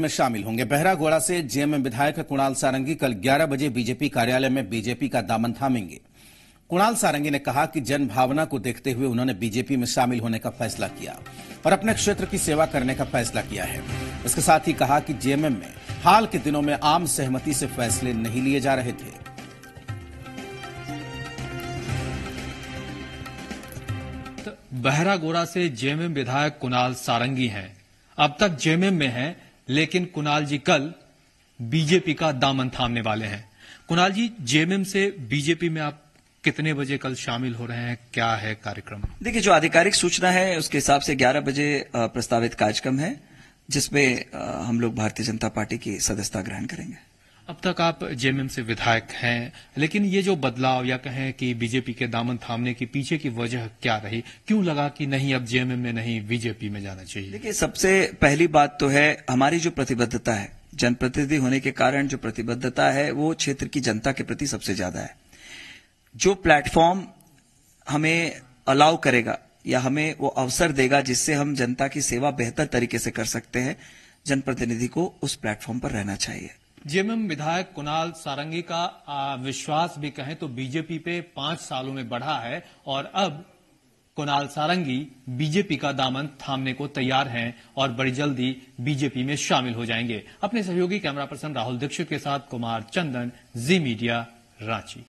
में शामिल होंगे बहरागोड़ा से जेएमएम विधायक कुणाल सारंगी कल 11 बजे बीजेपी कार्यालय में बीजेपी का दामन थामेंगे कुणाल सारंगी ने कहा कि जन भावना को देखते हुए उन्होंने बीजेपी में शामिल होने का फैसला किया और अपने क्षेत्र की सेवा करने का फैसला किया है इसके साथ ही कहा कि जेएमएम में हाल के दिनों में आम सहमति से फैसले नहीं लिए जा रहे थे बहरागोड़ा से जेएमएम विधायक कुणाल सारंगी हैं अब तक जेएमएम में हैं लेकिन कुणाल जी कल बीजेपी का दामन थामने वाले हैं कुणाल जी जेएमएम से बीजेपी में आप कितने बजे कल शामिल हो रहे हैं क्या है कार्यक्रम देखिए जो आधिकारिक सूचना है उसके हिसाब से 11 बजे प्रस्तावित कार्यक्रम है जिसमें हम लोग भारतीय जनता पार्टी की सदस्यता ग्रहण करेंगे अब तक आप जेएमएम से विधायक हैं लेकिन ये जो बदलाव या कहें कि बीजेपी के दामन थामने के पीछे की वजह क्या रही क्यों लगा कि नहीं अब जेएमएम में नहीं बीजेपी में जाना चाहिए देखिए सबसे पहली बात तो है हमारी जो प्रतिबद्धता है जनप्रतिनिधि होने के कारण जो प्रतिबद्धता है वो क्षेत्र की जनता के प्रति सबसे ज्यादा है जो प्लेटफॉर्म हमें अलाउ करेगा या हमें वो अवसर देगा जिससे हम जनता की सेवा बेहतर तरीके से कर सकते हैं जनप्रतिनिधि को उस प्लेटफॉर्म पर रहना चाहिए जेएमएम विधायक कुणाल सारंगी का विश्वास भी कहें तो बीजेपी पे पांच सालों में बढ़ा है और अब कुणाल सारंगी बीजेपी का दामन थामने को तैयार हैं और बड़ी जल्दी बीजेपी में शामिल हो जाएंगे अपने सहयोगी कैमरा पर्सन राहुल दीक्षित के साथ कुमार चंदन जी मीडिया रांची